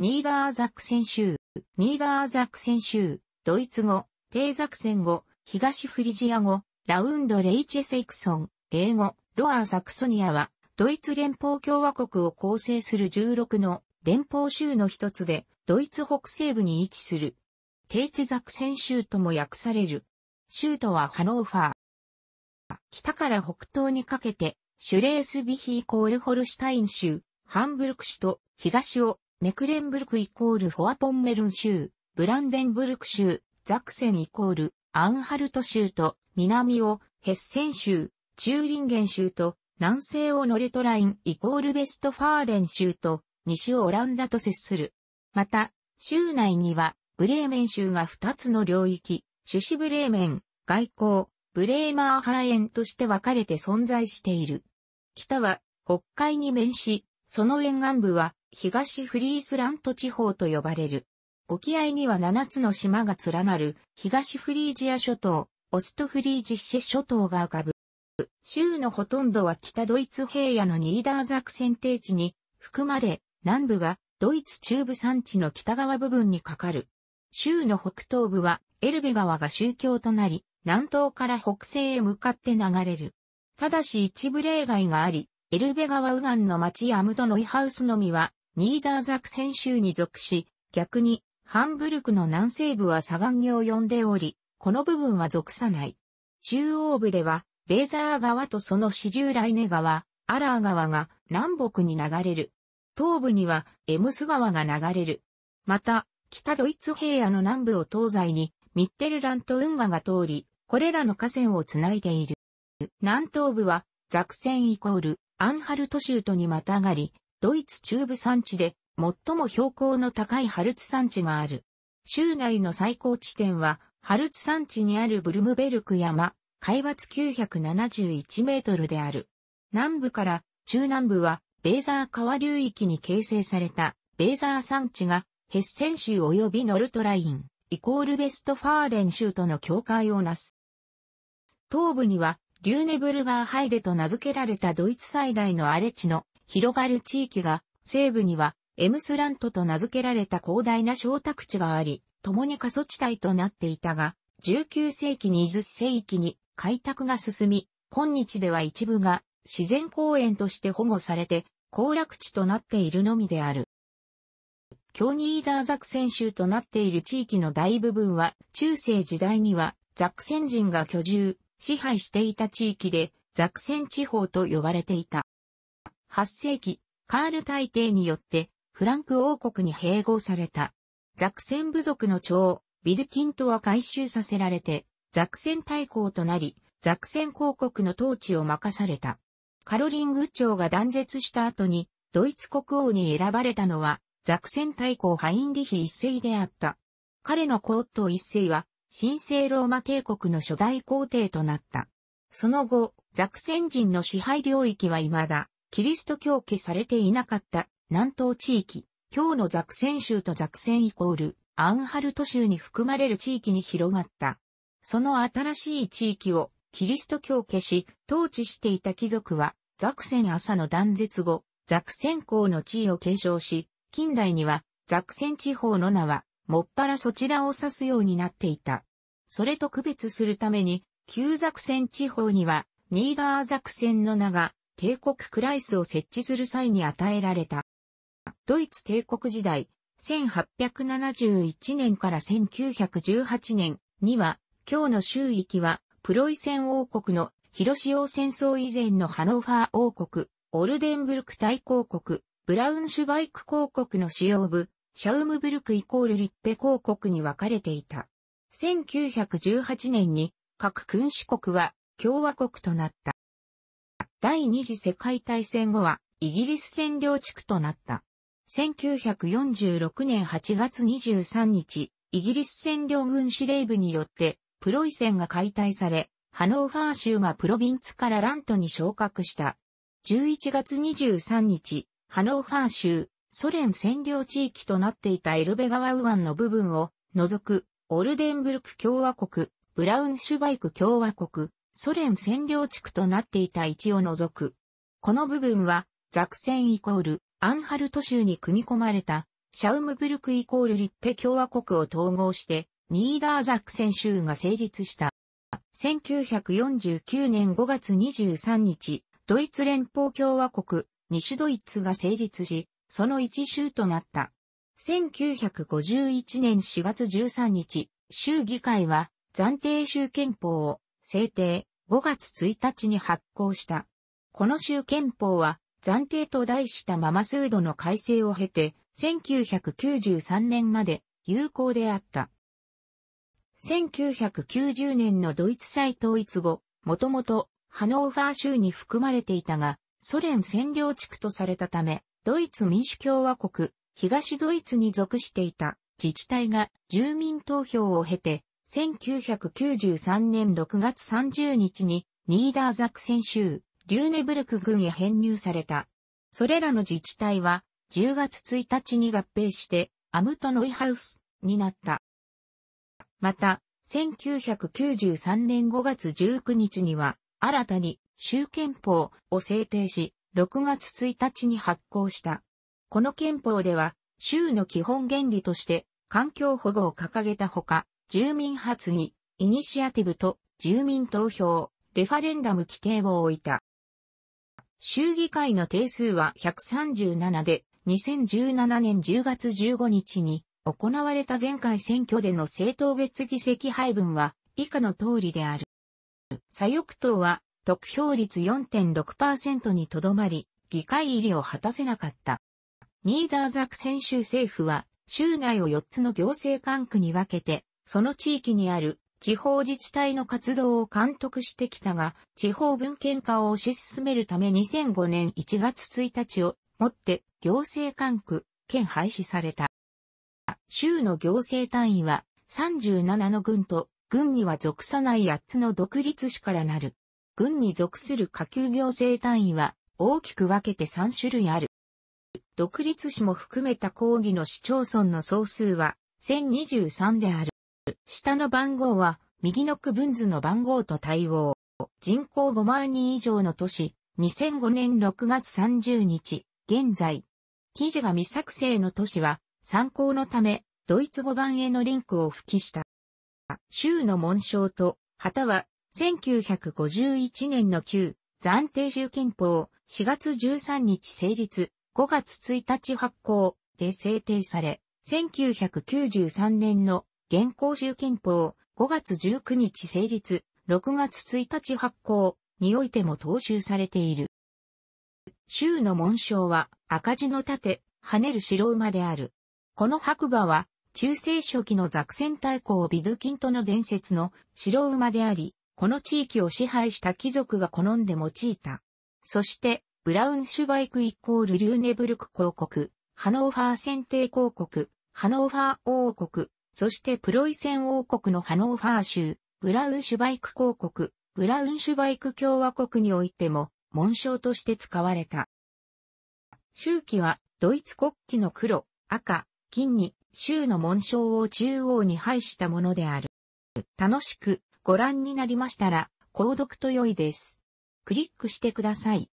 ニーダーザクセン州、ニーダーザクセン州、ドイツ語、低ザクセン語、東フリジア語、ラウンド・レイチェ・セイクソン、英語、ロアー・サクソニアは、ドイツ連邦共和国を構成する16の連邦州の一つで、ドイツ北西部に位置する。低地ザクセン州とも訳される。州都はハノーファー。北から北東にかけて、シュレースビヒーコールホルシュタイン州、ハンブルク市と東をメクレンブルクイコールフォアポンメルン州、ブランデンブルク州、ザクセンイコールアンハルト州と南をヘッセン州、チューリンゲン州と南西をノルトラインイコールベストファーレン州と西をオランダと接する。また、州内にはブレーメン州が2つの領域、シュシブレーメン、外交、ブレーマーハーエンとして分かれて存在している。北は北海に面し、その沿岸部は東フリースラント地方と呼ばれる。沖合には7つの島が連なる東フリージア諸島、オストフリージッシェ諸島が浮かぶ。州のほとんどは北ドイツ平野のニーダーザクセン定地に含まれ、南部がドイツ中部山地の北側部分にかかる。州の北東部はエルベ川が宗教となり、南東から北西へ向かって流れる。ただし一部例外があり、エルベ川右岸の町アムドノイハウスのみはニーダーザクセン州に属し、逆に、ハンブルクの南西部は左岸行を呼んでおり、この部分は属さない。中央部では、ベーザー川とその支流ライネ川、アラー川が南北に流れる。東部にはエムス川が流れる。また、北ドイツ平野の南部を東西にミッテルラント運河が通り、これらの河川をつないでいる。南東部はザクセンイコールアンハルト州とにまたがり、ドイツ中部山地で最も標高の高いハルツ山地がある。州内の最高地点は、ハルツ山地にあるブルムベルク山、海抜971メートルである。南部から中南部は、ベーザー川流域に形成された、ベーザー山地が、ヘッセン州及びノルトライン、イコールベストファーレン州との境界をなす。東部には、リューネブルガーハイデと名付けられたドイツ最大の荒れ地の広がる地域が、西部には、エムスラントと名付けられた広大な小宅地があり、共に過疎地帯となっていたが、19世紀に伊豆世紀に開拓が進み、今日では一部が自然公園として保護されて、行楽地となっているのみである。京ニーダーザクセン州となっている地域の大部分は、中世時代にはザクセン人が居住、支配していた地域で、ザクセン地方と呼ばれていた。8世紀、カール大帝によって、フランク王国に併合された。ザクセン部族の長、ビルキントは改修させられて、ザクセン大公となり、ザクセン公国の統治を任された。カロリング長が断絶した後に、ドイツ国王に選ばれたのは、ザクセン大公ハインリヒ一世であった。彼の皇統一世は、神聖ローマ帝国の初代皇帝となった。その後、ザクセン人の支配領域は未だ、キリスト教化されていなかった南東地域、今日のザクセン州とザクセンイコール、アンハルト州に含まれる地域に広がった。その新しい地域をキリスト教化し、統治していた貴族は、ザクセン朝の断絶後、ザクセン公の地位を継承し、近代には、ザクセン地方の名は、もっぱらそちらを指すようになっていた。それと区別するために、旧ザクセン地方には、ニーダーザクセンの名が帝国クライスを設置する際に与えられた。ドイツ帝国時代、1871年から1918年には、今日の周域は、プロイセン王国の広島戦争以前のハノファー王国、オルデンブルク大公国、ブラウンシュバイク公国の使用部、シャウムブルクイコールリッペ公国に分かれていた。1918年に各君主国は共和国となった。第二次世界大戦後はイギリス占領地区となった。1946年8月23日、イギリス占領軍司令部によってプロイセンが解体され、ハノーファー州がプロビンツからラントに昇格した。11月23日、ハノーファー州、ソ連占領地域となっていたエルベ川右岸の部分を除く、オルデンブルク共和国、ブラウンシュバイク共和国、ソ連占領地区となっていた位置を除く。この部分は、ザクセンイコール、アンハルト州に組み込まれた、シャウムブルクイコールリッペ共和国を統合して、ニーダーザクセン州が成立した。1949年5月23日、ドイツ連邦共和国、西ドイツが成立し、その一州となった。1951年4月13日、州議会は暫定州憲法を制定、5月1日に発行した。この州憲法は、暫定と題したまま数度の改正を経て、1993年まで有効であった。1990年のドイツ再統一後、もともとハノーファー州に含まれていたが、ソ連占領地区とされたため、ドイツ民主共和国、東ドイツに属していた自治体が住民投票を経て1993年6月30日にニーダーザクセン州、リューネブルク軍へ編入された。それらの自治体は10月1日に合併してアムトノイハウスになった。また、1993年5月19日には新たに州憲法を制定し、6月1日に発行した。この憲法では、州の基本原理として環境保護を掲げたほか、住民発議、イニシアティブと住民投票、レファレンダム規定を置いた。衆議会の定数は137で、2017年10月15日に行われた前回選挙での政党別議席配分は以下の通りである。左翼党は得票率4.6%にとどまり、議会入りを果たせなかった。ニーダーザク選州政府は、州内を4つの行政管区に分けて、その地域にある地方自治体の活動を監督してきたが、地方文献化を推し進めるため2005年1月1日をもって行政管区、県廃止された。州の行政単位は37の郡と、郡には属さない8つの独立市からなる。郡に属する下級行政単位は大きく分けて3種類ある。独立市も含めた抗議の市町村の総数は1023である。下の番号は、右の区分図の番号と対応。人口5万人以上の都市、2005年6月30日、現在。記事が未作成の都市は、参考のため、ドイツ語版へのリンクを付記した。州の紋章と、旗は、1951年の旧、暫定州憲法、4月13日成立、5月1日発行で制定され、1993年の現行州憲法5月19日成立、6月1日発行においても踏襲されている。州の紋章は赤字の盾、跳ねる白馬である。この白馬は中世初期のザクセン大公ビドゥキントの伝説の白馬であり、この地域を支配した貴族が好んで用いた。そして、ブラウンシュバイクイコールリューネブルク公国、ハノーファー選定公国、ハノーファー王国、そしてプロイセン王国のハノーファー州、ブラウンシュバイク公国、ブラウンシュバイク共和国においても、紋章として使われた。周期は、ドイツ国旗の黒、赤、金に、州の紋章を中央に配したものである。楽しくご覧になりましたら、購読と良いです。クリックしてください。